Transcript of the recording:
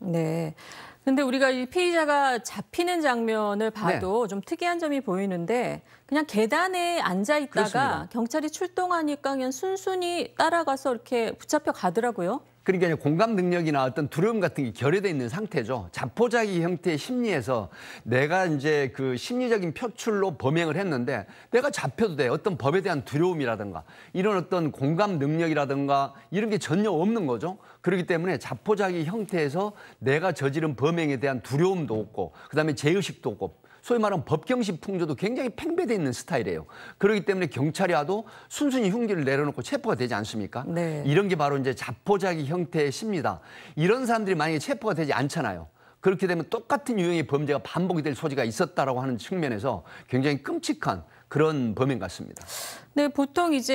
네. 근데 우리가 이 피의자가 잡히는 장면을 네. 봐도 네. 좀 특이한 점이 보이는데 그냥 계단에 앉아 있다가 그렇습니다. 경찰이 출동하니까 그냥 순순히 따라가서 이렇게 붙잡혀 가더라고요. 그러니까 공감 능력이나 어떤 두려움 같은 게 결여돼 있는 상태죠. 자포자기 형태의 심리에서 내가 이제 그 심리적인 표출로 범행을 했는데 내가 잡혀도 돼. 어떤 법에 대한 두려움이라든가 이런 어떤 공감 능력이라든가 이런 게 전혀 없는 거죠. 그렇기 때문에 자포자기 형태에서 내가 저지른 범행에 대한 두려움도 없고 그다음에 죄의식도 없고 소위 말하는 법경식 풍조도 굉장히 팽배돼 있는 스타일이에요. 그렇기 때문에 경찰이 와도 순순히 흉기를 내려놓고 체포가 되지 않습니까? 네. 이런 게 바로 이제 자포자기 형태의 시입니다. 이런 사람들이 만약에 체포가 되지 않잖아요. 그렇게 되면 똑같은 유형의 범죄가 반복이 될 소지가 있었다라고 하는 측면에서 굉장히 끔찍한 그런 범행 같습니다. 네, 보통 이제